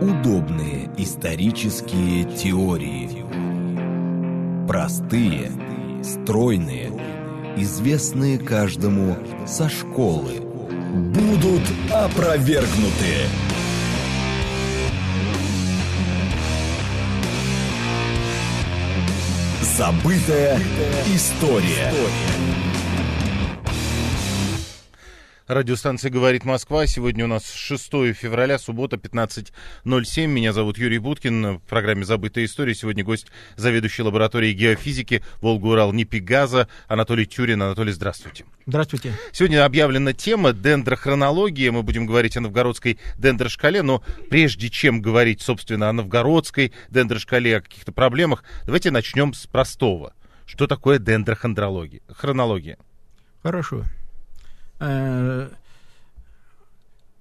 Удобные исторические теории. Простые, стройные, известные каждому со школы. Будут опровергнуты. Забытая история. Радиостанция «Говорит Москва». Сегодня у нас 6 февраля, суббота, 15.07. Меня зовут Юрий Буткин. В программе «Забытая история» сегодня гость заведующий лаборатории геофизики Волга-Урал НИПИ Анатолий Тюрин. Анатолий, здравствуйте. Здравствуйте. Сегодня объявлена тема дендрохронологии. Мы будем говорить о новгородской дендрошкале, но прежде чем говорить, собственно, о новгородской дендрошкале, о каких-то проблемах, давайте начнем с простого. Что такое дендрохронология? Хорошо. Э,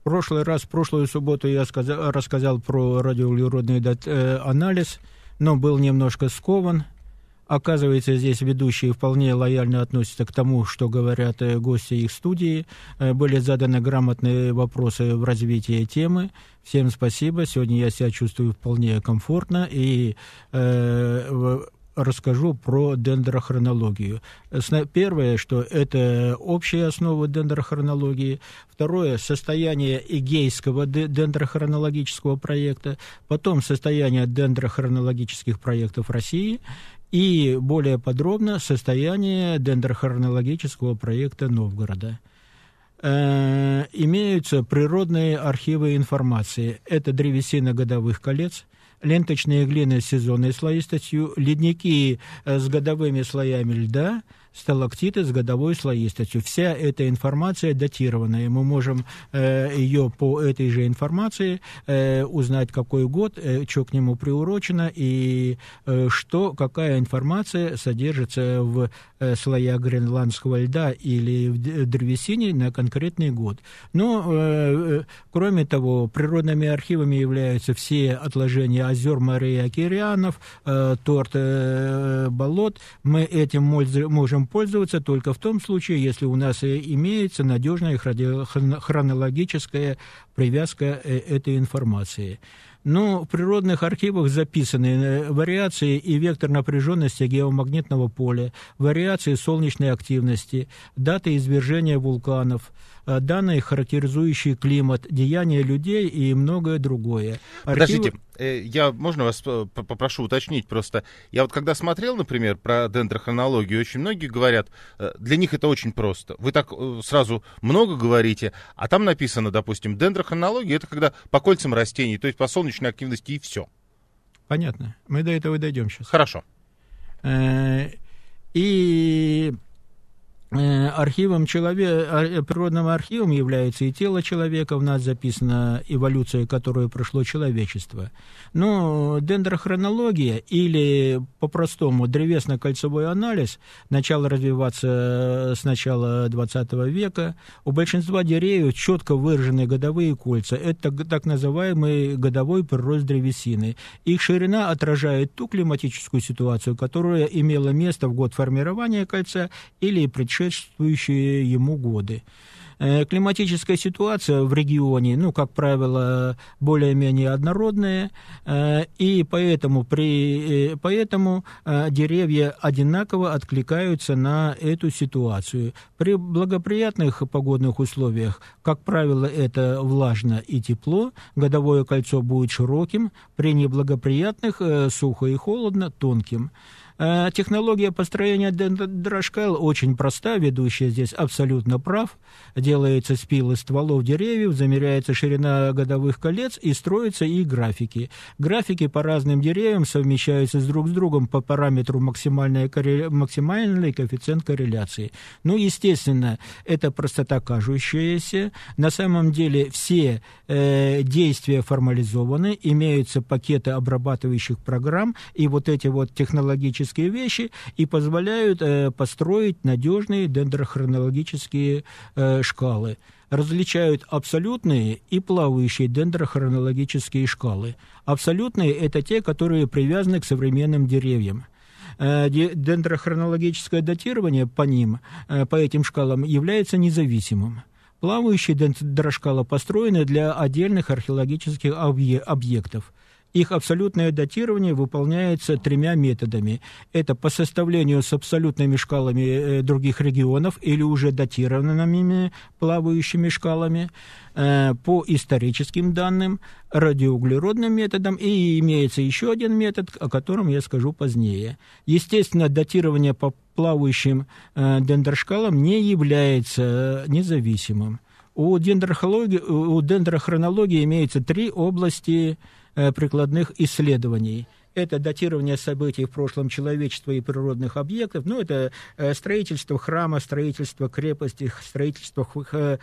прошлый раз, прошлую субботу я сказал, рассказал про радиоуглеродный э, анализ, но был немножко скован. Оказывается, здесь ведущие вполне лояльно относятся к тому, что говорят э, гости их студии. Э, были заданы грамотные вопросы в развитии темы. Всем спасибо. Сегодня я себя чувствую вполне комфортно и э, расскажу про дендрохронологию. Первое, что это общая основа дендрохронологии. Второе, состояние эгейского дендрохронологического проекта. Потом состояние дендрохронологических проектов России. И более подробно состояние дендрохронологического проекта Новгорода э, имеются природные архивы информации. Это древесина годовых колец – ленточные глины с сезонной слоистостью, ледники э, с годовыми слоями льда – сталактиты с годовой слоистостью. Вся эта информация датированная. Мы можем э, ее по этой же информации э, узнать, какой год, э, что к нему приурочено и э, что, какая информация содержится в э, слоях гренландского льда или в э, древесине на конкретный год. Но, ну, э, э, кроме того, природными архивами являются все отложения озер, морей, океанов, э, торт, э, болот. Мы этим можем можем пользоваться только в том случае, если у нас э, имеется надежная хронологическая привязка э, этой информации. Но ну, в природных архивах записаны э, вариации и вектор напряженности геомагнитного поля, вариации солнечной активности, даты извержения вулканов, Э, данные, характеризующие климат, деяния людей и многое другое. Архивы... Подождите, э, я, можно вас э, попрошу уточнить просто. Я вот когда смотрел, например, про дендрохронологию, очень многие говорят, для них это очень просто. Вы так сразу много говорите, а там написано, допустим, дендрохронология, это когда по кольцам растений, то есть по солнечной активности и все. Понятно. Мы до этого дойдем сейчас. Хорошо. И Э, архивом человека, э, природным архивом является и тело человека, в нас записана эволюция, которую прошло человечество. Но ну, дендрохронология или по-простому древесно-кольцевой анализ начал развиваться э, с начала XX века. У большинства деревьев четко выражены годовые кольца. Это так называемый годовой прирост древесины. Их ширина отражает ту климатическую ситуацию, которая имела место в год формирования кольца или предшествия предшествующие ему годы. Э, климатическая ситуация в регионе, ну, как правило, более-менее однородная, э, и поэтому, при, э, поэтому деревья одинаково откликаются на эту ситуацию. При благоприятных погодных условиях, как правило, это влажно и тепло, годовое кольцо будет широким, при неблагоприятных сухо и холодно, тонким. Э, технология построения дрожкал очень проста, Ведущий здесь абсолютно прав. Делается спил из стволов деревьев, замеряется ширина годовых колец и строятся и графики. Графики по разным деревьям совмещаются с друг с другом по параметру максимальной, максимальный коэффициент корреляции. Ну, естественно, это простота кажущаяся. На самом деле все э, действия формализованы, имеются пакеты обрабатывающих программ, и вот эти вот технологические физические вещи и позволяют э, построить надежные дендрохронологические э, шкалы. Различают абсолютные и плавающие дендрохронологические шкалы. Абсолютные – это те, которые привязаны к современным деревьям э, дендрохронологическое датирование по ним, э, по этим шкалам, является независимым. Плавающие дендрошкалы построены для отдельных археологических объектов. Их абсолютное датирование выполняется тремя методами. Это по составлению с абсолютными шкалами э, других регионов или уже датированными плавающими шкалами, э, по историческим данным, радиоуглеродным методом, и имеется еще один метод, о котором я скажу позднее. Естественно, датирование по плавающим э, дендрошкалам не является независимым. У, у дендрохронологии имеется три области Э, прикладных исследований это датирование событий в прошлом человечества и природных объектов, ну, это э, строительство храма, строительство крепости, строительство э,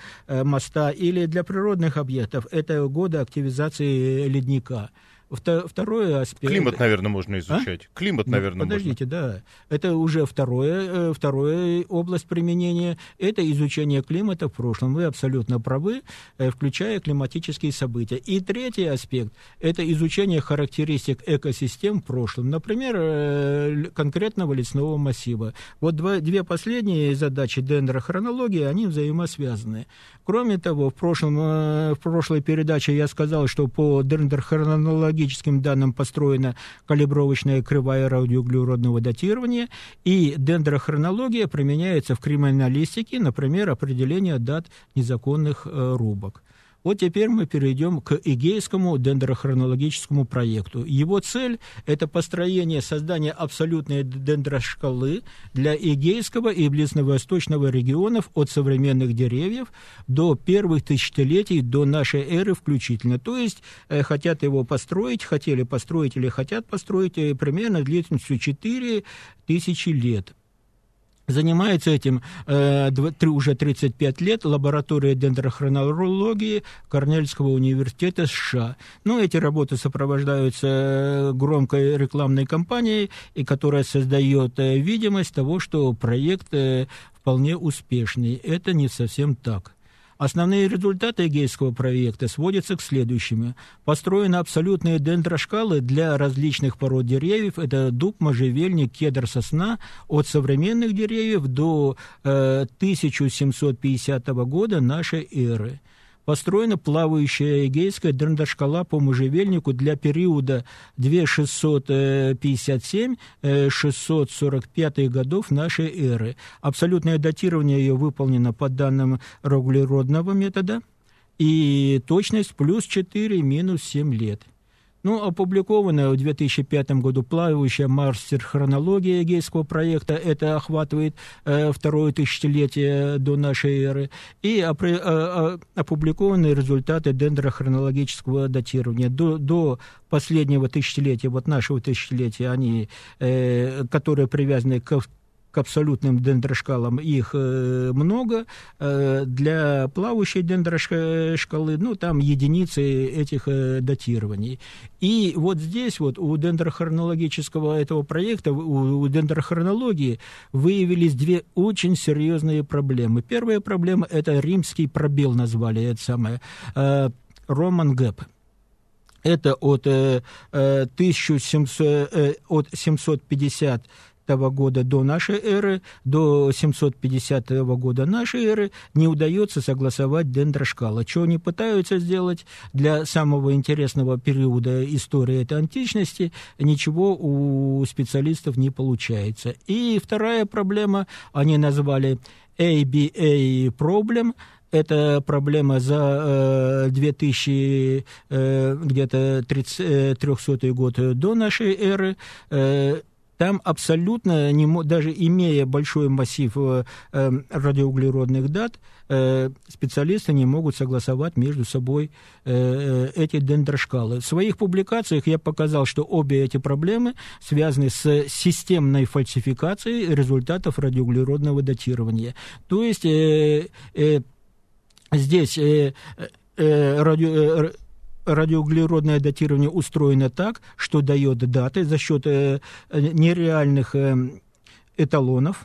моста, или для природных объектов это годы активизации ледника. Второй аспект... Климат, наверное, можно а? изучать. А? Климат, ну, наверное, Подождите, можно. да. Это уже второе, э, вторая область применения. Это изучение климата в прошлом. Вы абсолютно правы, э, включая климатические события. И третий аспект – это изучение характеристик экосистем в прошлом. Например, э, конкретного лесного массива. Вот два, две последние задачи дендрохронологии, они взаимосвязаны. Кроме того, в, прошлом, в прошлой передаче я сказал, что по дендрохронологии геологическим данным построена калибровочная кривая радиоуглеродного датирования, и дендрохронология применяется в криминалистике, например, определение дат незаконных э, рубок. Вот теперь мы перейдем к Игейскому дендрохронологическому проекту. Его цель – это построение, создание абсолютной дендрошкалы для Игейского и Близновосточного регионов от современных деревьев до первых тысячелетий до нашей эры включительно. То есть э, хотят его построить, хотели построить или хотят построить э, примерно длительностью 4 тысячи лет. Занимается этим э, уже 35 лет лаборатория дендрохронологии Корнельского университета США. Ну, эти работы сопровождаются э, громкой рекламной кампанией, и которая создает э, видимость того, что проект э, вполне успешный. Это не совсем так. Основные результаты гейского проекта сводятся к следующему. Построены абсолютные дендрошкалы для различных пород деревьев. Это дуб, можжевельник, кедр, сосна. От современных деревьев до э, 1750 года нашей эры построена плавающая эгейская драндашкала по можжевельнику для периода 2657-645 э, э, годов нашей эры. Абсолютное датирование ее выполнено по данным углеродного метода, и точность плюс 4, минус 7 лет. Ну, опубликованная в 2005 году плавающая мастер-хронология гейского проекта, это охватывает э, второе тысячелетие э, до нашей эры, и опри, э, опубликованные результаты дендрохронологического датирования до, до последнего тысячелетия, вот нашего тысячелетия, они, э, которые привязаны к к абсолютным дендрошкалам их э, много. Э, для плавающей дендрошкалы, ну, там единицы этих э, датирований. И вот здесь вот у дендрохронологического этого проекта, у дендрохронологии выявились две очень серьезные проблемы. Первая проблема – это римский пробел, назвали это самое, Роман Гэп. Это от, 1700, от 750 года до нашей эры, до 750 года нашей эры, не удается согласовать дендрошкала. Чего они пытаются сделать для самого интересного периода истории этой античности, ничего у специалистов не получается. И вторая проблема, они назвали ABA проблем, это проблема за 2000, э, э, где-то 300 э, год до нашей эры. Там абсолютно, не, даже имея большой массив э, эм, радиоуглеродных дат, э, специалисты не могут согласовать между собой э, эти дендрошкалы. В своих публикациях я показал, что обе эти проблемы связаны с системной фальсификацией результатов радиоуглеродного датирования. То есть здесь радио радиоуглеродное датирование устроено так, что дает даты за счет э, э, нереальных эм, эталонов,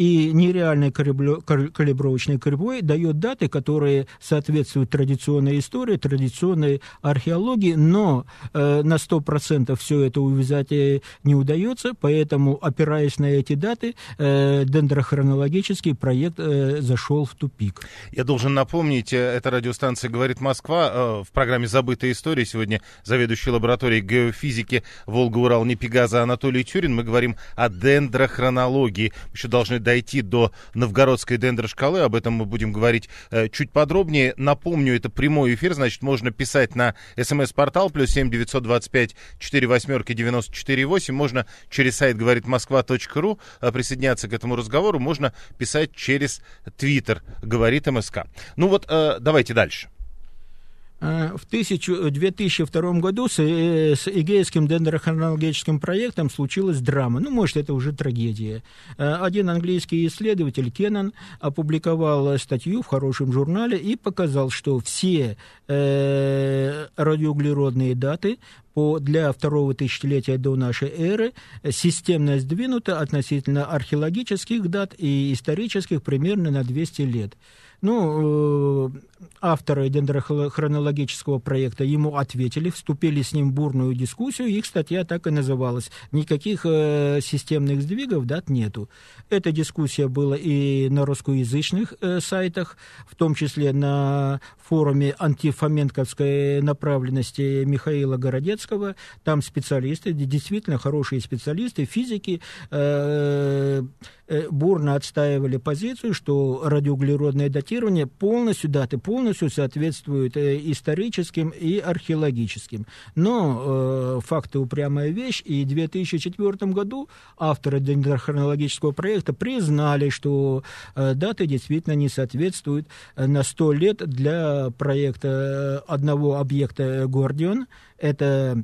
и нереальный калибровочный кривой дает даты, которые соответствуют традиционной истории, традиционной археологии, но э, на 100% все это увязать э, не удается, поэтому, опираясь на эти даты, э, дендрохронологический проект э, зашел в тупик. Я должен напомнить, э, эта радиостанция «Говорит Москва» э, в программе «Забытая история» сегодня заведующий лабораторией геофизики Волга-Урал-Непегаза а Анатолий Тюрин. Мы говорим о дендрохронологии. еще должны дойти до новгородской дендрошкалы. Об этом мы будем говорить э, чуть подробнее. Напомню, это прямой эфир, значит, можно писать на смс-портал плюс семь девятьсот двадцать восьмерки девяносто четыре Можно через сайт говорит москва.ру э, присоединяться к этому разговору. Можно писать через твиттер говорит МСК. Ну вот, э, давайте дальше. Э, в 1000, 2002 э, году с, э, с Эгейским дендрохронологическим проектом случилась драма. Ну, может, это уже трагедия. Один английский исследователь Кеннон опубликовал статью в хорошем журнале и показал, что все э, радиоуглеродные даты по, для второго тысячелетия до нашей эры системно сдвинуты относительно археологических дат и исторических примерно на 200 лет. Ну, э, авторы дендрохронологического проекта ему ответили, вступили с ним в бурную дискуссию, их статья так и называлась. Никаких э, системных сдвигов дат нету. Эта дискуссия была и на русскоязычных э, сайтах, в том числе на форуме антифоменковской направленности Михаила Городецкого. Там специалисты, действительно хорошие специалисты, физики, э, Э, бурно отстаивали позицию, что радиоуглеродное датирование полностью, даты полностью соответствуют э, историческим и археологическим. Но э, факты упрямая вещь, и в 2004 году авторы дендрохронологического проекта признали, что э, даты действительно не соответствуют э, на 100 лет для проекта одного объекта «Гордион». Это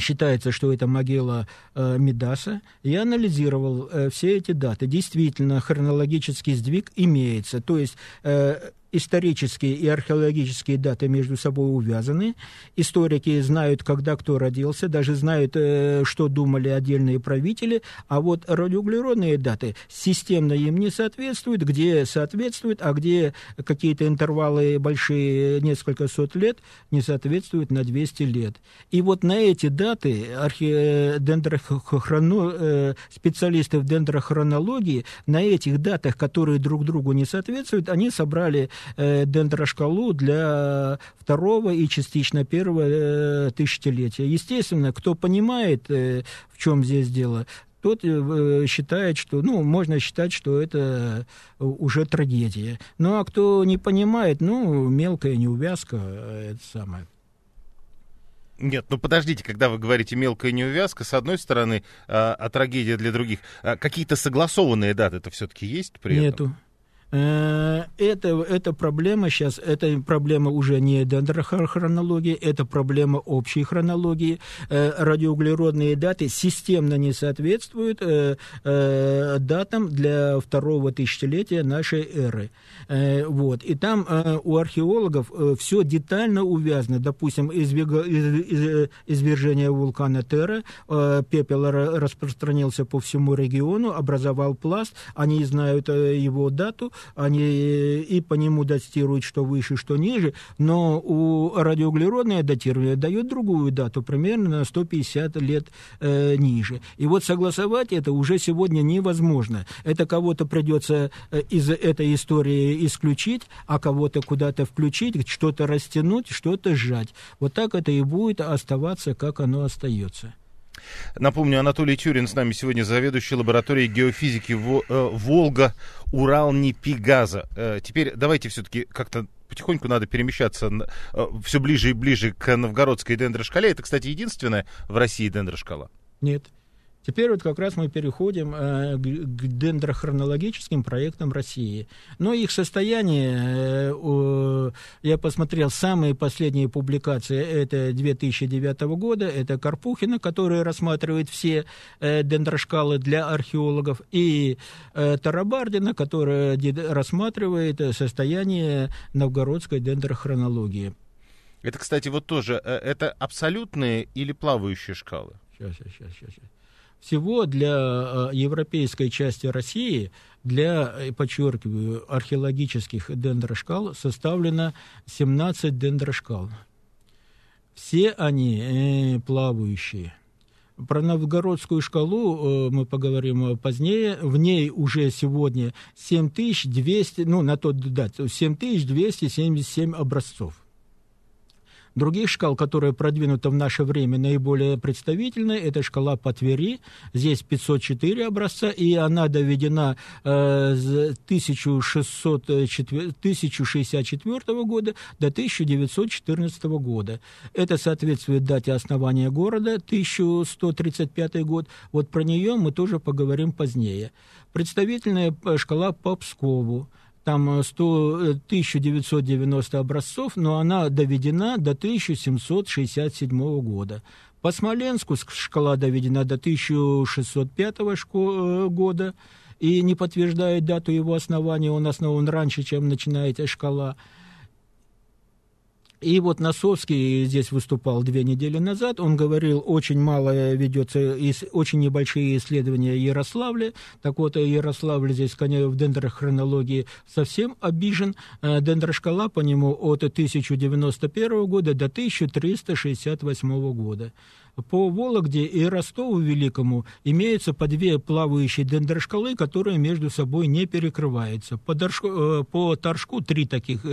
считается, что это могила э, Медаса. Я анализировал э, все эти даты. Действительно, хронологический сдвиг имеется. То есть э, исторические и археологические даты между собой увязаны. Историки знают, когда кто родился, даже знают, э, что думали отдельные правители. А вот радиоуглеродные даты системно им не соответствуют, где соответствуют, а где какие-то интервалы большие, э, несколько сот лет, не соответствуют на 200 лет. И вот на эти даты архе... Э, дендрохроно... специалисты в дендрохронологии, на этих датах, которые друг другу не соответствуют, они собрали э, дендрошкалу для второго и частично первого э, тысячелетия. Естественно, кто понимает, э, в чем здесь дело, тот э, э, считает, что, ну, можно считать, что это э, уже трагедия. Ну, а кто не понимает, ну, мелкая неувязка, это самое. Нет, ну подождите, когда вы говорите мелкая неувязка, с одной стороны, а, а трагедия для других, а какие-то согласованные даты это все-таки есть при Нету. этом? Нету. Э, это, эта проблема сейчас, это проблема уже не дендрохронологии, это проблема общей хронологии. Э, радиоуглеродные даты системно не соответствуют э, датам для второго тысячелетия нашей эры. Вот. И там у археологов все детально увязано. Допустим, извержение вулкана Терра, пепел распространился по всему региону, образовал пласт, они знают его дату, они и по нему датируют, что выше, что ниже, но у радиоуглеродное датирование дает другую дату, примерно на 150 лет э, ниже. И вот согласовать это уже сегодня невозможно. Это кого-то придется э, из этой истории исключить, а кого-то куда-то включить, что-то растянуть, что-то сжать. Вот так это и будет оставаться, как оно остается. Напомню, Анатолий Тюрин с нами сегодня заведующий лабораторией геофизики э, Волга Урал Непигаза. Э, теперь давайте все-таки как-то потихоньку надо перемещаться э, все ближе и ближе к новгородской дендрошкале. Это, кстати, единственная в России дендрошкала. Нет, Теперь вот как раз мы переходим э, к дендрохронологическим проектам России. Но их состояние, э, я посмотрел самые последние публикации, это 2009 года, это Карпухина, который рассматривает все э, дендрошкалы для археологов, и Тарабардина, которая рассматривает состояние новгородской дендрохронологии. Это, кстати, вот тоже, это абсолютные или плавающие шкалы? Сейчас, сейчас, сейчас. сейчас. Всего для э, европейской части России, для, э, подчеркиваю, археологических дендрошкал составлено 17 дендрошкал. Все они э, плавающие. Про Новгородскую шкалу мы поговорим позднее. В ней уже сегодня 7200, ну, на тот дат, 7277 образцов. Других шкал, которые продвинуты в наше время, наиболее представительные, это шкала по Твери, здесь 504 образца, и она доведена э, с 1604, года до 1914 года. Это соответствует дате основания города, 1135 год. Вот про нее мы тоже поговорим позднее. Представительная э, шкала по Пскову там 100, э, 1990 э, образцов, но она доведена до 1767 года. По Смоленску шкала доведена до 1605 э, года, и не подтверждает дату его основания, он основан раньше, чем начинается шкала. И вот Носовский здесь выступал две недели назад, он говорил, очень мало ведется, очень небольшие исследования Ярославля. Так вот, э, Ярославль здесь конечно, в дендрохронологии совсем обижен. Э, Дендрошкала по нему от 1091 года до 1368 года. По Вологде и Ростову Великому имеются по две плавающие дендрошкалы, которые между собой не перекрываются. По, Дорж... Э, три таких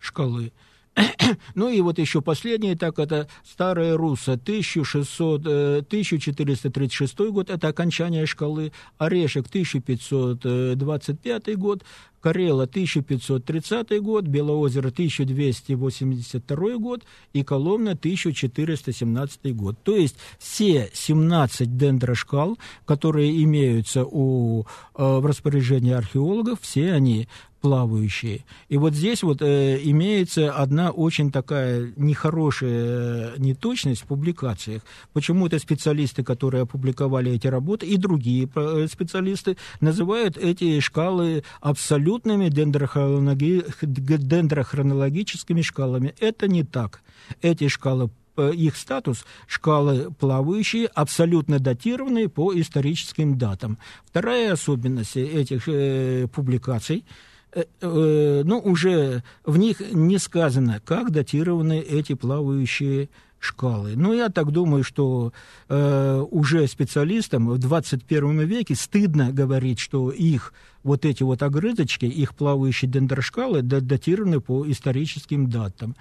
шкалы. Ну и вот еще последнее, так это старая Руса, 1600, 1436 э, год, это окончание шкалы, Орешек 1525 год, Карела 1530 год, Белоозеро 1282 год и Коломна 1417 год. То есть все 17 дендрошкал, которые имеются у, э, в распоряжении археологов, все они плавающие. И вот здесь вот э, имеется одна очень такая нехорошая неточность в публикациях. Почему-то специалисты, которые опубликовали эти работы, и другие специалисты называют эти шкалы абсолютными дендрохронологи... дендрохронологическими шкалами. Это не так. Эти шкалы их статус шкалы плавающие, абсолютно датированные по историческим датам. Вторая особенность этих э, публикаций – Э, э, ну, уже в них не сказано, как датированы эти плавающие шкалы. Но ну, я так думаю, что э, уже специалистам в 21 веке стыдно говорить, что их вот эти вот огрызочки, их плавающие дендрошкалы датированы по историческим датам.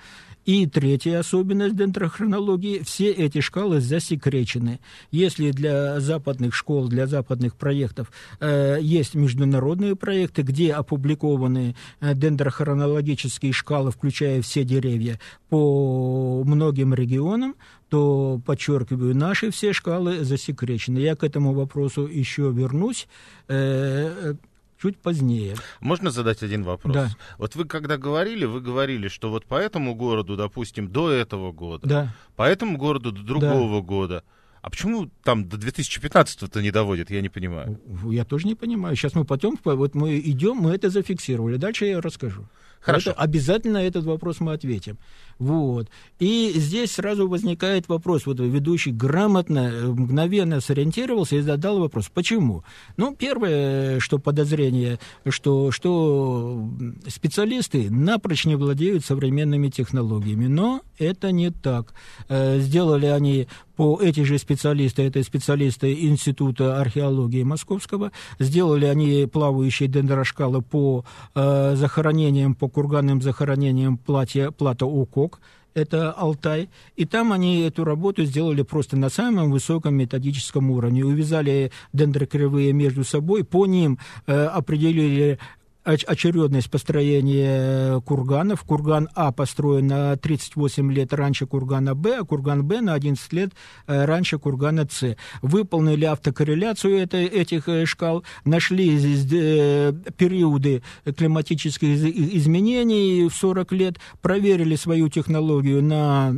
И третья особенность дендрохронологии – все эти шкалы засекречены. Если для западных школ, для западных проектов э, есть международные проекты, где опубликованы э, дендрохронологические шкалы, включая все деревья, по многим регионам, то, подчеркиваю, наши все шкалы засекречены. Я к этому вопросу еще вернусь. Э, э чуть позднее. Можно задать один вопрос? Да. Вот вы когда говорили, вы говорили, что вот по этому городу, допустим, до этого года, да. по этому городу до другого да. года. А почему там до 2015-то го не доводят, я не понимаю. Я тоже не понимаю. Сейчас мы потом, вот мы идем, мы это зафиксировали. Дальше я расскажу. Хорошо. Это, обязательно этот вопрос мы ответим. Вот. И здесь сразу возникает вопрос. Вот ведущий грамотно, э, мгновенно сориентировался и задал вопрос. Почему? Ну, первое, что подозрение, что, что специалисты напрочь не владеют современными технологиями. Но это не так. Э, сделали они по эти же специалисты, это специалисты Института археологии Московского, сделали они плавающие дендрашкалы по э, захоронениям, по курганным захоронениям платья, плата Укок, это Алтай, и там они эту работу сделали просто на самом высоком методическом уровне, увязали дендрокривые между собой, по ним э, определили очередность построения курганов. Курган А построен на 38 лет раньше кургана Б, а курган Б на 11 лет э, раньше кургана С. Выполнили автокорреляцию это, этих э, шкал, нашли э, периоды климатических изменений в 40 лет, проверили свою технологию на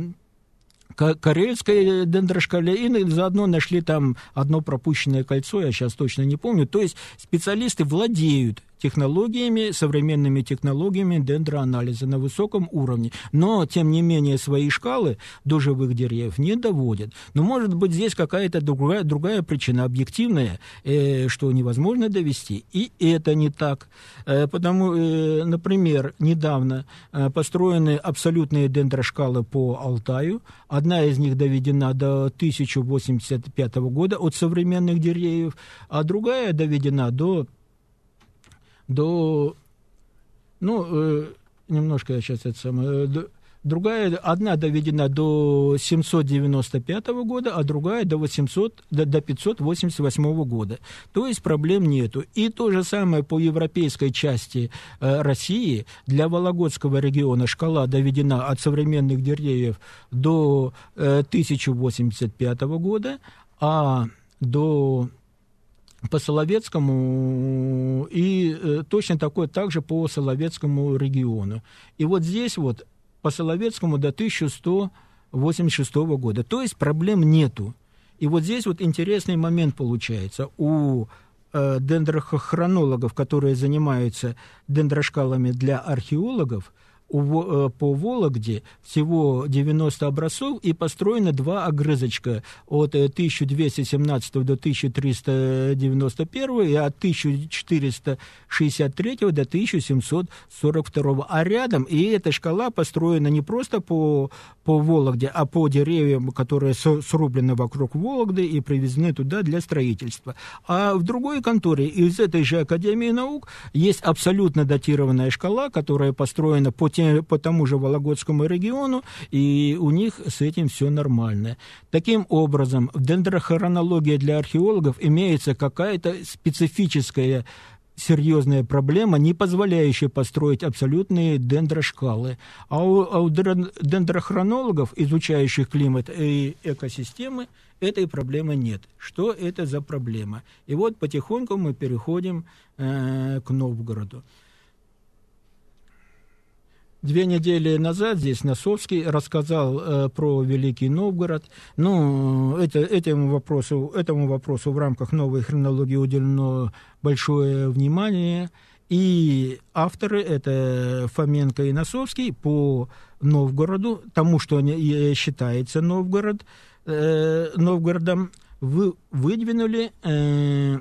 Карельской дендрошкале, и заодно нашли там одно пропущенное кольцо, я сейчас точно не помню. То есть специалисты владеют технологиями, современными технологиями дендроанализа на высоком уровне. Но, тем не менее, свои шкалы до живых деревьев не доводят. Но, может быть, здесь какая-то другая, другая причина, объективная, э, что невозможно довести. И это не так. Э, потому, э, например, недавно э, построены абсолютные дендрошкалы по Алтаю. Одна из них доведена до 1085 года от современных деревьев, а другая доведена до до... Ну, э, немножко я сейчас это самое... Э, другая, одна доведена до 795 года, а другая до, 800, до, до 588 года. То есть проблем нету. И то же самое по европейской части э, России. Для Вологодского региона шкала доведена от современных деревьев до э, 1085 года, а до по Соловецкому и э, точно такое также по Соловецкому региону. И вот здесь вот по Соловецкому до 1186 года. То есть проблем нету. И вот здесь вот интересный момент получается. У э, дендрохронологов, которые занимаются дендрошкалами для археологов, Э, по Вологде всего 90 образцов и построено два огрызочка от 1217 э, до 1391 и от 1463 до 1742. А рядом, и эта шкала построена не просто по, по Вологде, а по деревьям, которые срублены вокруг Вологды и привезены туда для строительства. А в другой конторе из этой же Академии наук есть абсолютно датированная шкала, которая построена по тем точнее, по тому же Вологодскому региону, и у них с этим все нормально. Таким образом, в дендрохронологии для археологов имеется какая-то специфическая серьезная проблема, не позволяющая построить абсолютные дендрошкалы. А у, а у дендрохронологов, изучающих климат и экосистемы, этой проблемы нет. Что это за проблема? И вот потихоньку мы переходим э, к Новгороду. Две недели назад здесь Носовский рассказал э, про Великий Новгород. Ну, это, этому, вопросу, этому вопросу в рамках новой хронологии уделено большое внимание. И авторы, это Фоменко и Носовский, по Новгороду, тому, что э, считается Новгород, э, Новгородом, вы, выдвинули э,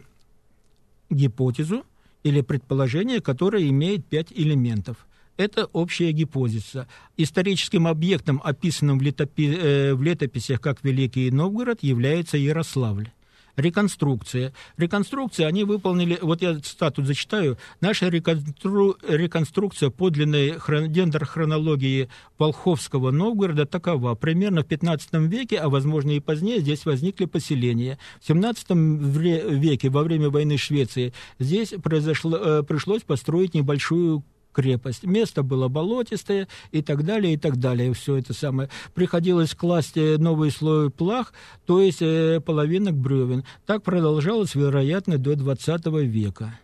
гипотезу или предположение, которое имеет пять элементов – это общая гипотеза. Историческим объектом, описанным в, летопи, э, в летописях как Великий Новгород, является Ярославль реконструкция. Реконструкция, они выполнили, вот я статус зачитаю, наша реконстру, реконструкция подлинной хрон, гендер-хронологии Волховского Новгорода такова. Примерно в 15 веке, а возможно и позднее, здесь возникли поселения. В 17 веке, во время войны Швеции, здесь произошло, э, пришлось построить небольшую крепость. Место было болотистое и так далее, и так далее. Все это самое. Приходилось класть э, новый слой плах, то есть э, половинок бревен. Так продолжалось, вероятно, до 20 века.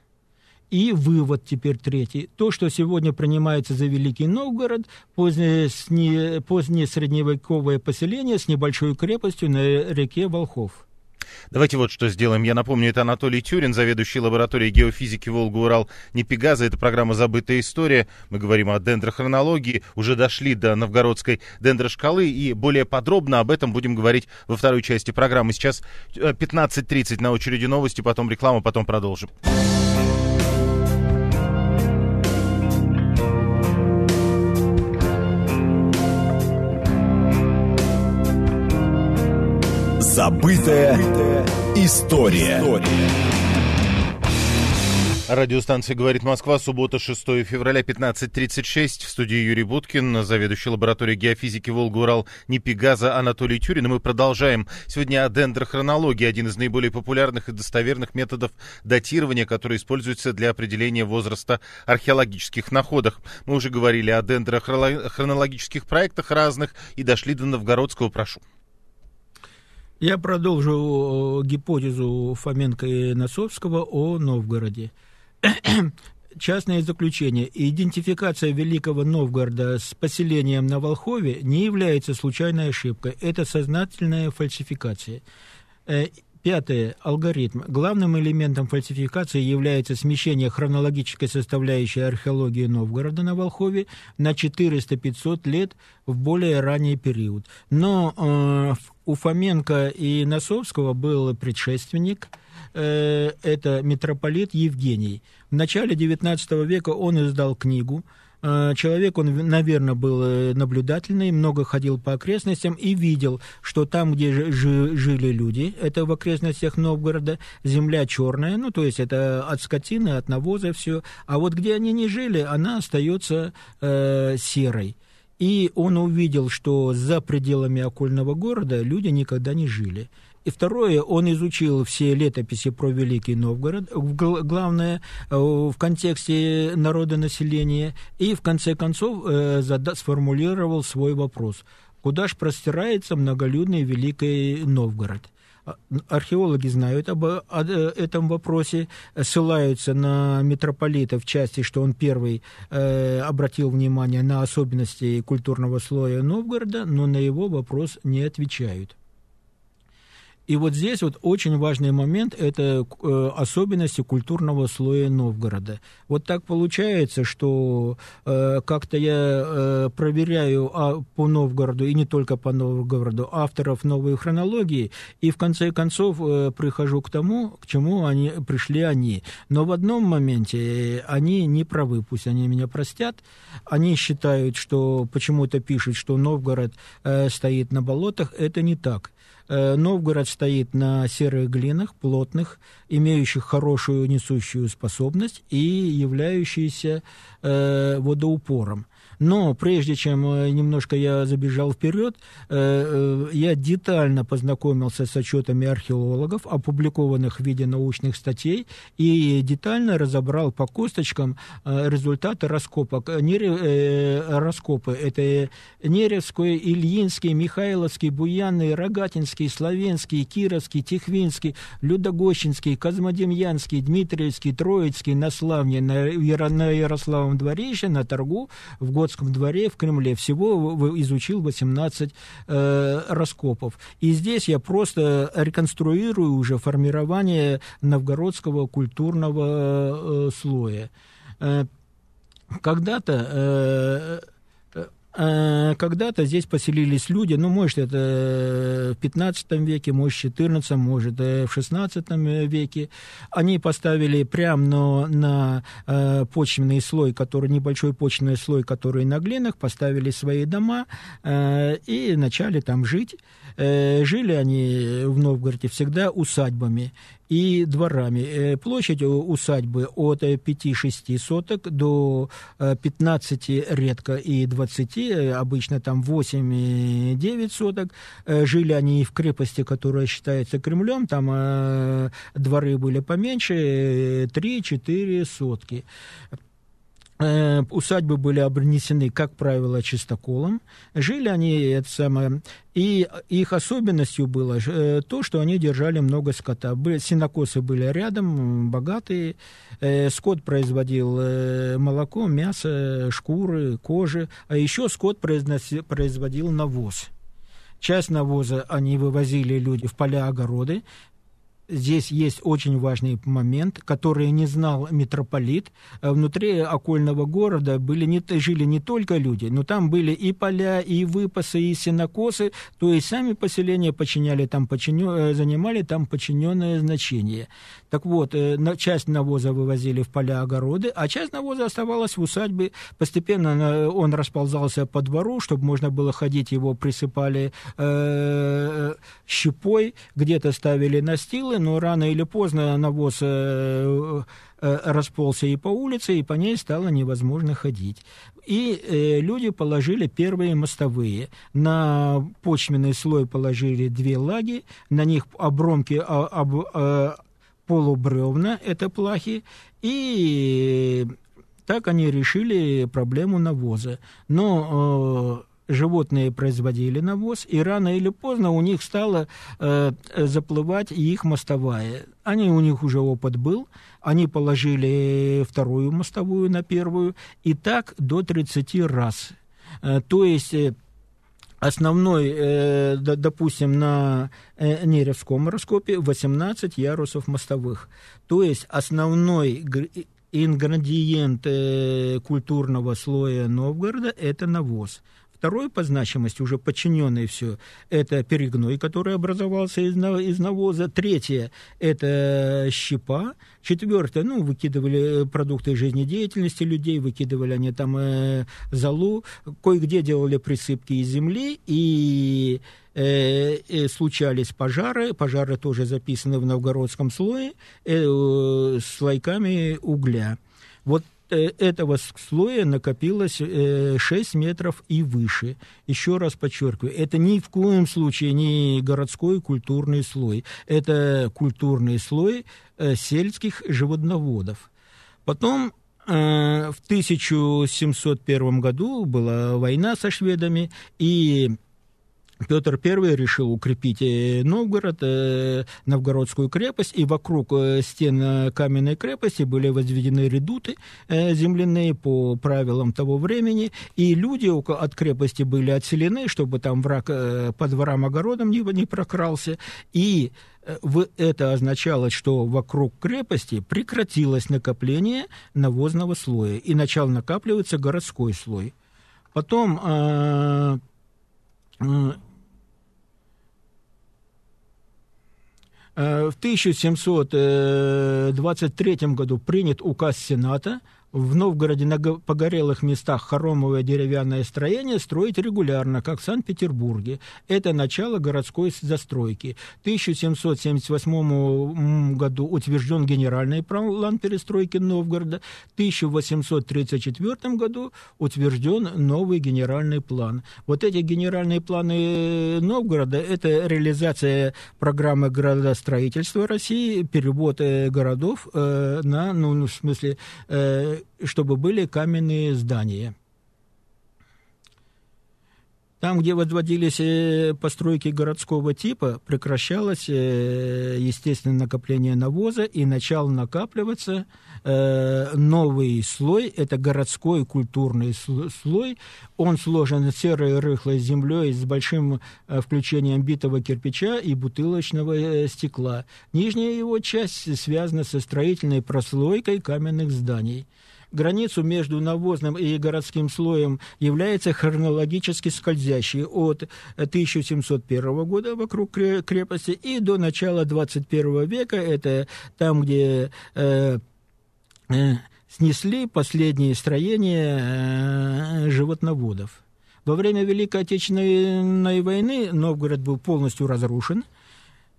И вывод теперь третий. То, что сегодня принимается за Великий Новгород, позднее, сне, позднее средневековое поселение с небольшой крепостью на реке Волхов – Давайте вот что сделаем. Я напомню, это Анатолий Тюрин, заведующий лабораторией геофизики Волга-Урал Непегаза. Это программа «Забытая история». Мы говорим о дендрохронологии, уже дошли до новгородской дендрошкалы, и более подробно об этом будем говорить во второй части программы. Сейчас 15.30 э, на очереди новости, потом реклама, потом продолжим. Забытая история. Радиостанция «Говорит Москва», суббота, 6 февраля, 15.36. В студии Юрий Буткин, заведующий лабораторией геофизики Волга-Урал Непегаза Анатолий Тюрин. И мы продолжаем сегодня о дендрохронологии, один из наиболее популярных и достоверных методов датирования, который используется для определения возраста археологических находок. Мы уже говорили о дендрохронологических проектах разных и дошли до Новгородского, прошу. Я продолжу э, гипотезу Фоменко и Носовского о Новгороде. Частное заключение. Идентификация Великого Новгорода с поселением на Волхове не является случайной ошибкой. Это сознательная фальсификация. Э, Пятое. Алгоритм. Главным элементом фальсификации является смещение хронологической составляющей археологии Новгорода на Волхове на 400-500 лет в более ранний период. Но э, у Фоменко и Носовского был предшественник, э, это митрополит Евгений. В начале XIX века он издал книгу Э, человек, он, наверное, был э, наблюдательный, много ходил по окрестностям и видел, что там, где жили люди, это в окрестностях Новгорода, земля черная, ну, то есть это от скотины, от навоза все, а вот где они не жили, она остается э, серой. И он увидел, что за пределами окольного города люди никогда не жили. И второе, он изучил все летописи про Великий Новгород, главное, э, в контексте народонаселения, и в конце концов э, сформулировал свой вопрос. Куда же простирается многолюдный Великий Новгород? А, археологи знают об, э, этом вопросе, ссылаются на митрополита в части, что он первый э, обратил внимание на особенности культурного слоя Новгорода, но на его вопрос не отвечают. И вот здесь вот очень важный момент – это э, особенности культурного слоя Новгорода. Вот так получается, что э, как-то я э, проверяю а, по Новгороду, и не только по Новгороду, авторов новой хронологии, и в конце концов прихожу к тому, к чему они пришли они. Но в одном моменте они не правы, пусть они меня простят. Они считают, что почему-то пишут, что Новгород стоит на болотах. Это не так. Э, Новгород стоит на серых глинах, плотных, имеющих хорошую несущую способность и являющиеся э, водоупором. Но прежде чем э, немножко я забежал вперед, э, э, я детально познакомился с отчетами археологов, опубликованных в виде научных статей, и детально разобрал по косточкам результаты раскопок. Раскопы – это Неревской, Ильинский, Михайловский, Буянный, Рогатинский, Словенский, Кировский, Тихвинский, Людогощинский, Казмодемьянский, Дмитриевский, Троицкий, на Славне, на Ярославом дворище, на торгу в год Новгородском дворе в Кремле всего изучил 18 э, раскопов. И здесь я просто реконструирую уже формирование новгородского культурного э, э слоя. Э, когда-то э, а, когда-то здесь поселились люди, ну, может, это э, в 15 веке, может, в 14, может, э, в 16 э, веке. Они поставили прямо на, на почвенный слой, который, небольшой почвенный слой, который на глинах, поставили свои дома и начали там жить. Жили они в Новгороде всегда усадьбами и дворами. Э, площадь усадьбы от 5-6 э, соток до 15 э, редко и 20, обычно там 8-9 соток. Жили они и в крепости, которая считается Кремлем, там дворы были поменьше, 3-4 сотки. Э, усадьбы были обнесены, как правило, чистоколом. Жили они это самое, и их особенностью было э, то, что они держали много скота. Синокосы были рядом, богатые. Э, скот производил молоко, мясо, шкуры, кожи. А еще скот производил навоз. Часть навоза они вывозили люди в поля огороды, здесь есть очень важный момент, который не знал митрополит. Э, внутри окольного города были, не, жили не только люди, но там были и поля, и выпасы, и сенокосы, то есть сами поселения подчиняли там, подчинен, э, занимали там подчиненное значение. Так вот, э, часть навоза вывозили в поля огороды, а часть навоза оставалась в усадьбе. Постепенно он расползался по двору, чтобы можно было ходить, его присыпали э, щепой, где-то ставили настилы, но рано или поздно навоз э, э, расползся и по улице, и по ней стало невозможно ходить. И э, люди положили первые мостовые. На почвенный слой положили две лаги, на них обромки а, об, об, э, полубревна, это плахи, и так они решили проблему навоза. Но животные производили навоз, и рано или поздно у них стала э, заплывать их мостовая. Они, у них уже опыт был, они положили вторую мостовую на первую, и так до 30 раз. Э, то есть... Э, основной, э, допустим, на э, Неревском раскопе 18 ярусов мостовых. То есть основной ингредиент культурного слоя Новгорода – это навоз. Второе по значимости, уже подчиненное все, это перегной, который образовался из, из навоза. Третье – это щепа. Четвертое, ну, выкидывали э, продукты жизнедеятельности людей, выкидывали они там э, золу. Кое-где делали присыпки из земли и э, э, случались пожары, пожары тоже записаны в новгородском слое, э, с лайками угля. Вот Э, этого слоя накопилось 6 э, метров и выше. Еще раз подчеркиваю, это ни в коем случае не городской культурный слой. Это культурный слой э, сельских животноводов. Потом в 1701 году была война со шведами, и Петр I решил укрепить э, Новгород, э, Новгородскую крепость, и вокруг э, стен каменной крепости были возведены редуты земляные по правилам того времени, и люди от крепости были отселены, чтобы там враг по дворам-огородам не прокрался, и это означало, что вокруг крепости прекратилось накопление навозного слоя, и начал накапливаться городской слой. Потом Э, в 1723 э, году принят указ Сената – в Новгороде на погорелых местах хромовое деревянное строение строить регулярно, как в Санкт-Петербурге. Это начало городской застройки. В 1778 году утвержден генеральный план перестройки Новгорода. В 1834 году утвержден новый генеральный план. Вот эти генеральные планы Новгорода – это реализация программы городостроительства России, перевод э, городов э, на, ну, ну, в смысле, э, чтобы были каменные здания. Там, где возводились э, постройки городского типа, прекращалось э, естественное накопление навоза и начал накапливаться э, новый слой. Это городской культурный слой. Он сложен серой рыхлой землей с большим включением битого кирпича и бутылочного стекла. Нижняя его часть связана со строительной прослойкой каменных зданий. Границу между навозным и городским слоем является хронологически скользящей от 1701 года вокруг крепости и до начала 21 века. Это там, где... Э, э, снесли последние строения э, животноводов. Во время Великой Отечественной войны Новгород был полностью разрушен –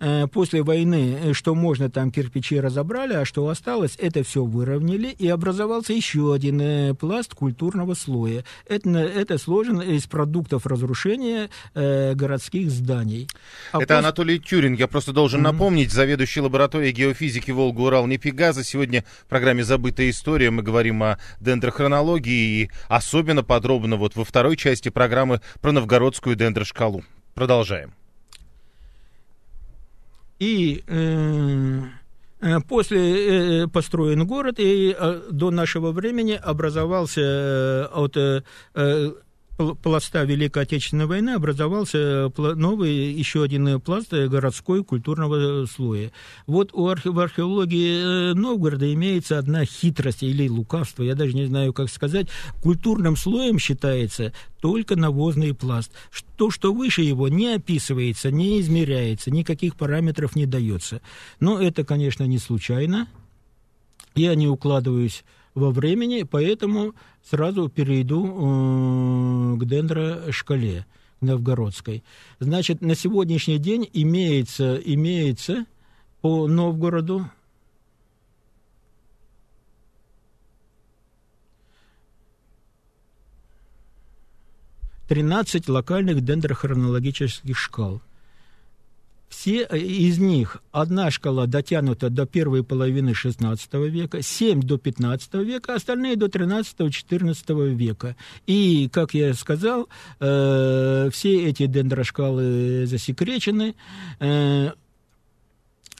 Э, после войны, э, что можно там кирпичи разобрали, а что осталось, это все выровняли, и образовался еще один э, пласт культурного слоя. Это, это сложен из продуктов разрушения городских зданий. А это после... Анатолий Тюрин. я просто должен mm-hmm. напомнить, заведующий лабораторией геофизики Волга Урал Непегаза. Сегодня в программе «Забытая история» мы говорим о дендрохронологии и особенно подробно вот во второй части программы про новгородскую дендрошкалу. Продолжаем и э, э, После э, построен город, и до нашего времени образовался от пласта Великой Отечественной войны образовался э, новый, еще один э, пласт э, городской культурного слоя. Вот у архе в археологии Новгорода имеется одна хитрость или лукавство, я даже не знаю, как сказать. Культурным слоем считается только навозный пласт. То, что выше его, не описывается, не измеряется, никаких параметров не дается. Но это, конечно, не случайно. Я не укладываюсь во времени, поэтому сразу перейду э, к дендрошкале новгородской. Значит, на сегодняшний день имеется, имеется по Новгороду тринадцать локальных дендрохронологических шкал – все э, из них одна шкала дотянута до первой половины XVI века, семь до XV века, остальные до XIII-XIV века. И, как я сказал, э, все эти дендрошкалы засекречены. Э,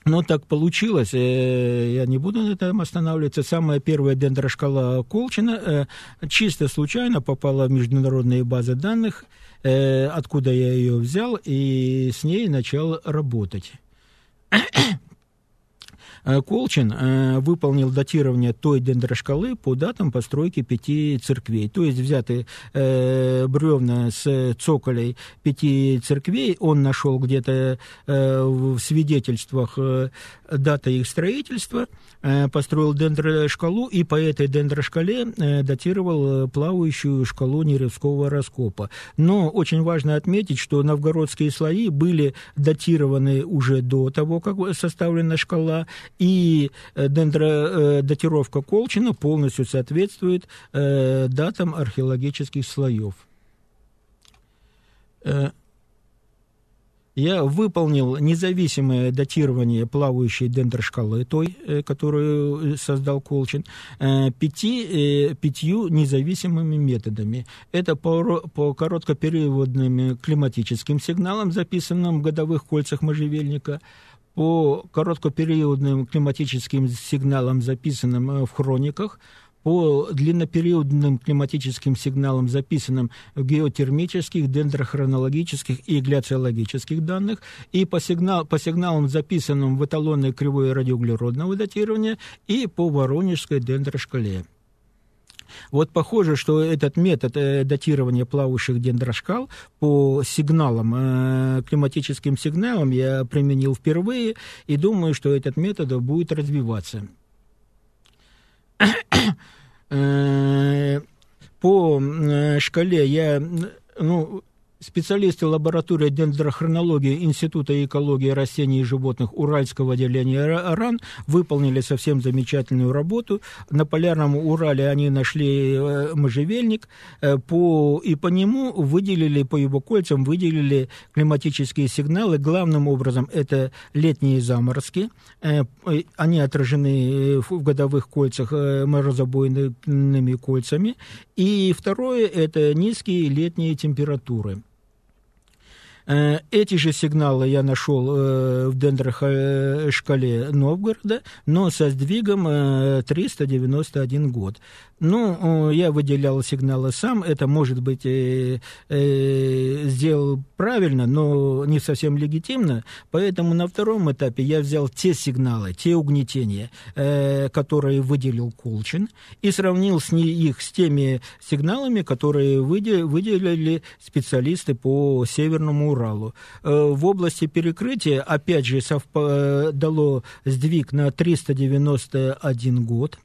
но так получилось, э, я не буду на этом останавливаться. Самая первая дендрошкала Колчина э, чисто случайно попала в международные базы данных – э, откуда я ее взял, и с ней начал работать. Э, Колчин э, выполнил датирование той дендрошкалы по датам постройки пяти церквей. То есть взяты э, бревна с цоколей пяти церквей, он нашел где-то в свидетельствах дата их строительства, построил дендрошкалу и по этой дендрошкале датировал плавающую шкалу Неревского раскопа. Но очень важно отметить, что новгородские слои были датированы уже до того, как составлена шкала, и э, дендро, э, датировка Колчина полностью соответствует э, датам археологических слоев. я выполнил независимое датирование плавающей дендрошкалы, той, которую создал Колчин, пяти, пятью независимыми методами. Это по, по короткопериодным климатическим сигналам, записанным в годовых кольцах можжевельника – по короткопериодным климатическим сигналам, записанным э, в хрониках, по длиннопериодным климатическим сигналам, записанным в геотермических, дендрохронологических и гляциологических данных, и по, сигнал, по сигналам, записанным в эталонной кривой радиоуглеродного датирования, и по воронежской дендрошкале. Вот похоже, что этот метод э, датирования плавающих дендрошкал по сигналам, э, климатическим сигналам я применил впервые и думаю, что этот метод будет развиваться э, по шкале я ну, специалисты лаборатории дендрохронологии Института экологии растений и животных Уральского отделения РАН выполнили совсем замечательную работу. На Полярном Урале они нашли э, можжевельник э, по, и по нему выделили, по его кольцам выделили климатические сигналы. Главным образом это летние заморозки. Э, они отражены в годовых кольцах морозобойными кольцами. И второе – это низкие летние температуры. Э, эти же сигналы я нашел э, в дендрах э, Новгорода, но со сдвигом 391 год. Ну, я выделял сигналы сам, это, может быть, сделал правильно, но не совсем легитимно, поэтому на втором этапе я взял те сигналы, те угнетения, которые выделил Колчин, и сравнил с их с теми сигналами, которые выделили специалисты по Северному Уралу. Уралу. Э, в области перекрытия, опять же, совпадало э, сдвиг на 391 год.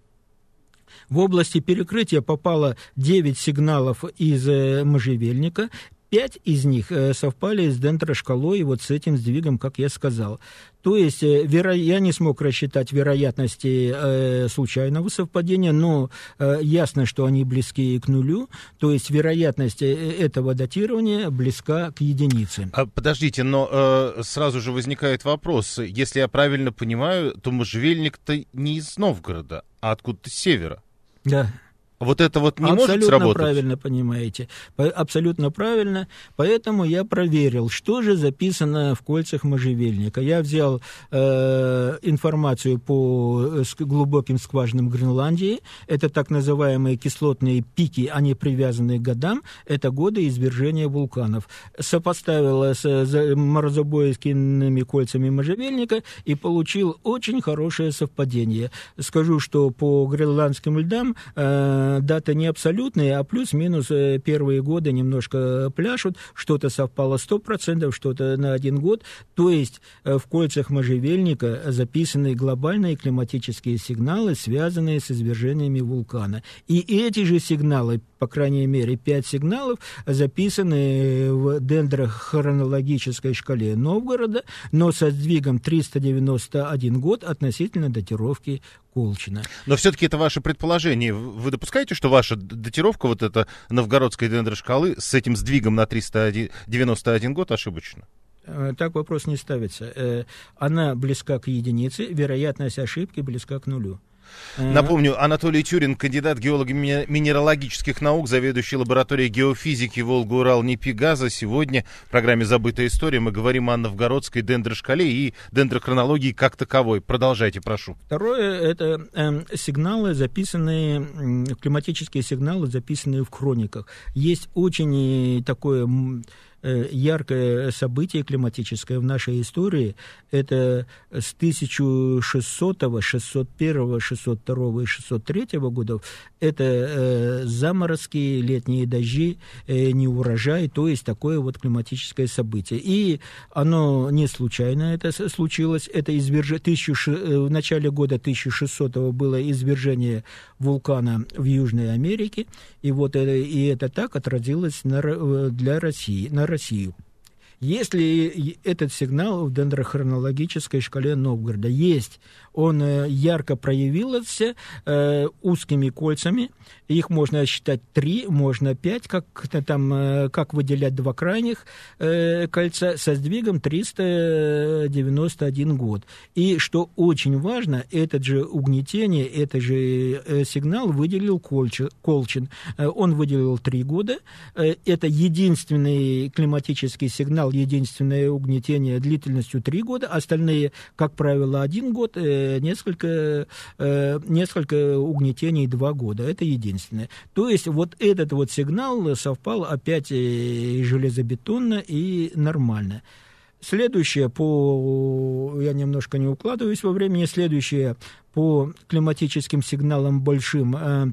В области перекрытия попало 9 сигналов из э, можжевельника, пять из них э, совпали с дендрошкалой, вот с этим сдвигом, как я сказал. То есть э, веро... я не смог рассчитать вероятности э, случайного совпадения, но э, ясно, что они близки к нулю, то есть вероятность э, этого датирования близка к единице. А, подождите, но э, сразу же возникает вопрос. Если я правильно понимаю, то можжевельник-то не из Новгорода, а откуда-то с севера. Да. Вот это вот не Абсолютно может сработать? правильно понимаете. абсолютно правильно. Поэтому я проверил, что же записано в кольцах можжевельника. Я взял э, информацию по э, глубоким скважинам Гренландии. Это так называемые кислотные пики, они привязаны к годам. Это годы извержения вулканов. Сопоставила э, с морозобоискими кольцами можжевельника и получил очень хорошее совпадение. Скажу, что по гренландским льдам... Э, Э, дата не абсолютная, а плюс-минус э, первые годы немножко пляшут, что-то совпало 100%, что-то на один год. То есть э, в кольцах можжевельника записаны глобальные климатические сигналы, связанные с извержениями вулкана. И эти же сигналы по крайней мере, пять сигналов, записаны в дендрохронологической шкале Новгорода, но со сдвигом 391 год относительно датировки Колчина. Но все-таки это ваше предположение. Вы допускаете, что ваша датировка вот эта новгородской дендрошкалы с этим сдвигом на 391 год ошибочна? Э, так вопрос не ставится. Э, она близка к единице, вероятность ошибки близка к нулю. Mm-hmm. Напомню, Анатолий Тюрин, кандидат геолого-минералогических наук, заведующий лабораторией геофизики Волга-Урал-Непи Сегодня в программе «Забытая история» мы говорим о новгородской дендрошкале и дендрохронологии как таковой. Продолжайте, прошу. Второе – это э, сигналы, записанные, э, климатические сигналы, записанные в хрониках. Есть очень такое Э, яркое событие климатическое в нашей истории. Это с 1600, 601, 602 и 603 годов. Это э, заморозки, летние дожди, э, неурожай, то есть такое вот климатическое событие. И оно не случайно это случилось. Это извержение, в начале года 1600 было извержение вулкана в Южной Америке. И вот и это так отразилось на, для России, на Россию. Если этот сигнал в дендрохронологической шкале Новгорода есть, он э, ярко проявился э, узкими кольцами. Их можно считать три, можно пять, как, э, там, как выделять два крайних кольца со сдвигом 391 год. И что очень важно, этот же угнетение, этот же сигнал выделил Колчин. Он выделил три года. Это единственный климатический сигнал, единственное угнетение длительностью три года. Остальные, как правило, один год, несколько, э, несколько угнетений два года. Это единственное. То есть вот этот вот сигнал совпал опять э, и железобетонно, и нормально. Следующее по... Я немножко не укладываюсь во времени. Следующее по климатическим сигналам большим э,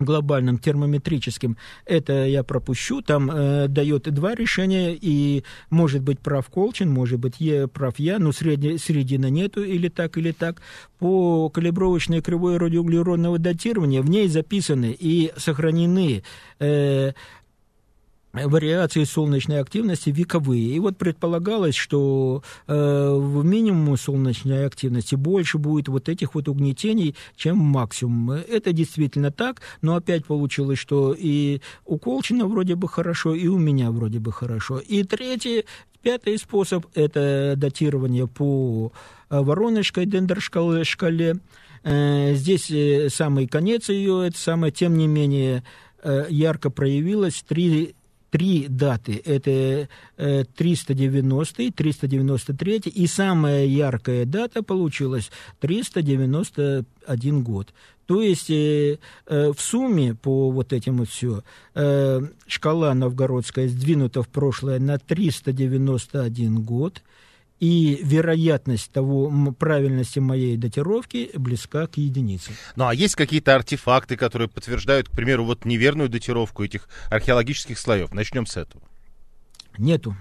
глобальным термометрическим, это я пропущу, там э, дает два решения, и может быть прав Колчин, может быть я прав я, но среди, середины нету, или так, или так. По калибровочной кривой радиоуглеродного датирования в ней записаны и сохранены э, вариации солнечной активности вековые. И вот предполагалось, что э, в минимуму солнечной активности больше будет вот этих вот угнетений, чем в максимум. Это действительно так, но опять получилось, что и у Колчина вроде бы хорошо, и у меня вроде бы хорошо. И третий, пятый способ – это датирование по э, вороночкой дендершкале. шкале. Э, здесь э, самый конец ее, это самое, тем не менее, э, ярко проявилось. Три три даты. Это 390, э, 393 и самая яркая дата получилась 391 год. То есть э, э, в сумме по вот этим вот все э, шкала новгородская сдвинута в прошлое на 391 год – и вероятность того правильности моей датировки близка к единице. Ну а есть какие-то артефакты, которые подтверждают, к примеру, вот неверную датировку этих археологических слоев? Начнем с этого. Нету.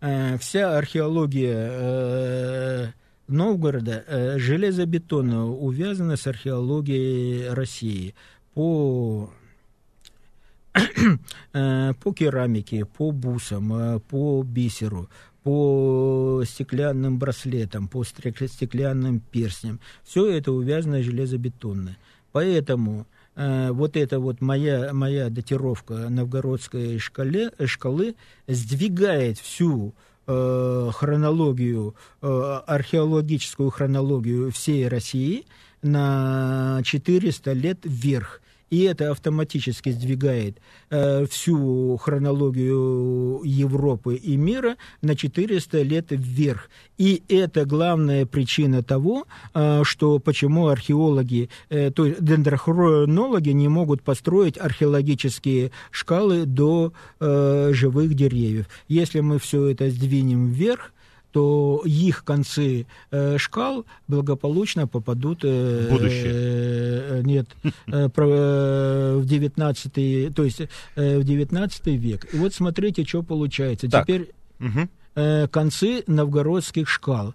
Э, вся археология э, Новгорода э, железобетонно увязана с археологией России по э, по керамике, по бусам, по бисеру, по стеклянным браслетам, по стеклянным перстням. Все это увязано железобетонно. Поэтому э, вот эта вот моя, моя датировка новгородской шкале, э, шкалы сдвигает всю э, хронологию, э, археологическую хронологию всей России на 400 лет вверх – и это автоматически сдвигает э, всю хронологию Европы и мира на 400 лет вверх. И это главная причина того, э, что почему археологи, э, то есть дендрохронологи не могут построить археологические шкалы до э, живых деревьев. Если мы все это сдвинем вверх, то их концы э, шкал благополучно попадут... Э, будущее. Э, нет, э, про, в девятнадцатый то есть, э, в девятнадцатый век. И вот смотрите, что получается. Так. Теперь угу. э, концы новгородских шкал.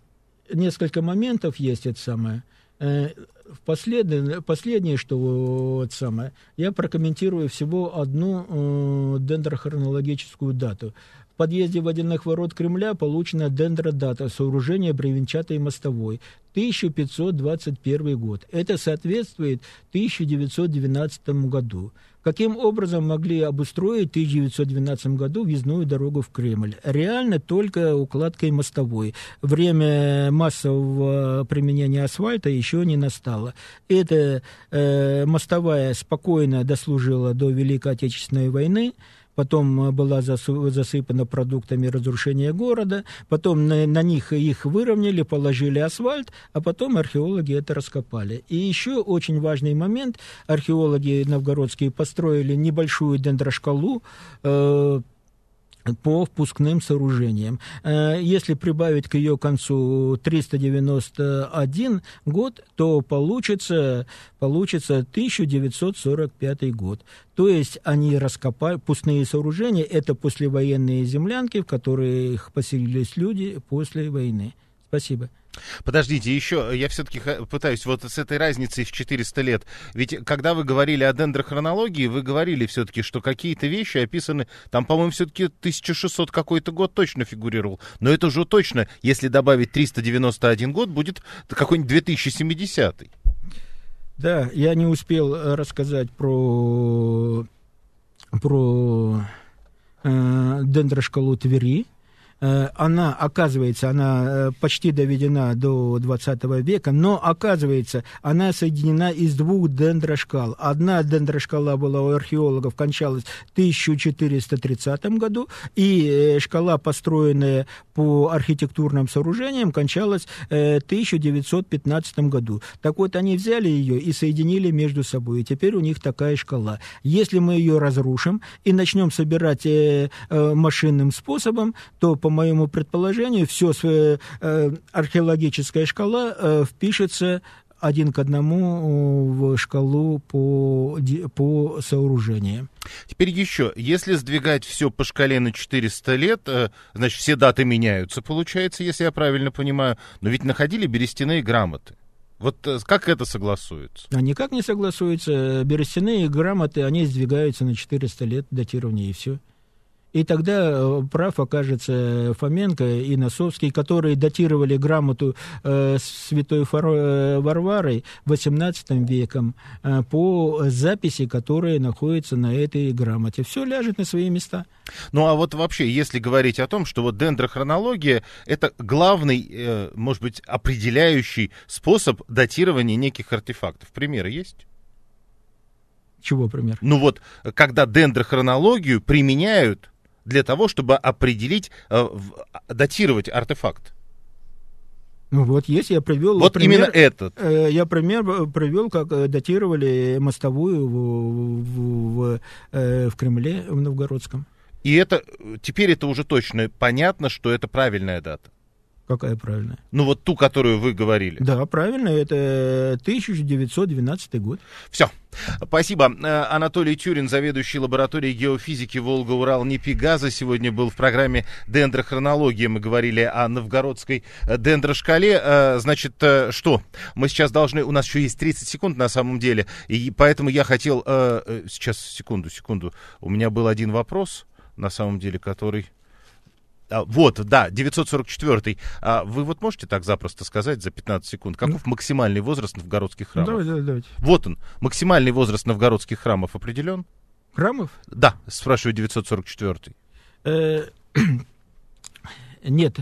несколько моментов есть это самое. Э, последнее, последнее, что вот самое, я прокомментирую всего одну э, дендрохронологическую дату. В подъезде водяных ворот Кремля получена дендродата сооружения бревенчатой мостовой 1521 год. Это соответствует 1912 году каким образом могли обустроить в 1912 году въездную дорогу в Кремль. Реально только укладкой мостовой. Время массового применения асфальта еще не настало. Эта э, мостовая спокойно дослужила до Великой Отечественной войны потом э, была засыпана продуктами разрушения города, потом на, на них их выровняли, положили асфальт, а потом археологи это раскопали. И еще очень важный момент, археологи новгородские построили небольшую дендрошкалу, э, по впускным сооружениям. Э, если прибавить к ее концу 391 год, то получится, получится 1945 год. То есть они раскопали пустные сооружения, это послевоенные землянки, в которых поселились люди после войны. Спасибо. Подождите, еще э, я все-таки пытаюсь вот с этой разницей в 400 лет. Ведь э, когда вы говорили о дендрохронологии, вы говорили все-таки, что какие-то вещи описаны, там, по-моему, все-таки 1600 какой-то год точно фигурировал. Но это же точно, если добавить 391 год, будет какой-нибудь 2070. Да, я не успел э, рассказать про, про э, дендрошкалу Твери. Э, она, оказывается, она э, почти доведена до 20 века, но, оказывается, она соединена из двух дендрошкал. Одна дендрошкала была у археологов, кончалась в 1430 году, и э, шкала, построенная по архитектурным сооружениям, кончалась в 1915 году. Так вот, они взяли ее и соединили между собой, и теперь у них такая шкала. Если мы ее разрушим и начнем собирать машинным способом, то, по моему предположению, все свое, э, археологическая шкала э, впишется один к одному э, в шкалу по, по сооружению. Теперь еще, если сдвигать все по шкале на 400 лет, э, значит, все даты меняются, получается, если я правильно понимаю, но ведь находили берестяные грамоты. Вот э, как это согласуется? А никак не согласуется. Берестяные грамоты, они сдвигаются на 400 лет датирования, и все. И тогда э, прав окажется Фоменко и Носовский, которые датировали грамоту э, святой Фар... Э, Варварой XVIII веком э, по записи, которая находится на этой грамоте. Все ляжет на свои места. Ну а вот вообще, если говорить о том, что вот дендрохронология это главный, э, может быть, определяющий способ датирования неких артефактов. Примеры есть? Чего пример? Ну вот, когда дендрохронологию применяют для того, чтобы определить, э, а, датировать артефакт? Ну вот есть, я привел. Вот пример, именно этот. Э, я пример э, привел, как датировали мостовую в, в, в, в Кремле, в Новгородском. И это теперь это уже точно понятно, что это правильная дата. Какая правильная? Ну вот ту, которую вы говорили. Да, правильно, это 1912 э, год. Все. Спасибо. Э, Анатолий Тюрин, заведующий лабораторией геофизики Волга-Урал Непегаза, сегодня был в программе дендрохронологии. Мы говорили о новгородской э, дендрошкале. Значит, что? Мы сейчас должны... У нас еще есть 30 секунд на самом деле, и поэтому я хотел... Сейчас, секунду, секунду. У меня был один вопрос, на самом деле, который... А, вот, да, 944. А вы вот можете так запросто сказать за 15 секунд, каков ну. максимальный возраст новгородских храмов? Давайте, давайте. Вот он, максимальный возраст новгородских храмов определен? Храмов? Да, спрашиваю 944. Э -э нет,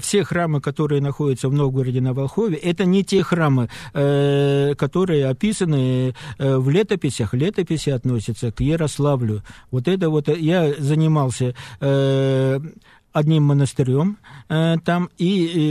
все храмы, которые находятся в Новгороде на Волхове, это не те храмы, э, которые описаны э, в летописях. Летописи относятся к Ярославлю. Вот это вот я занимался э, одним монастырем э, там и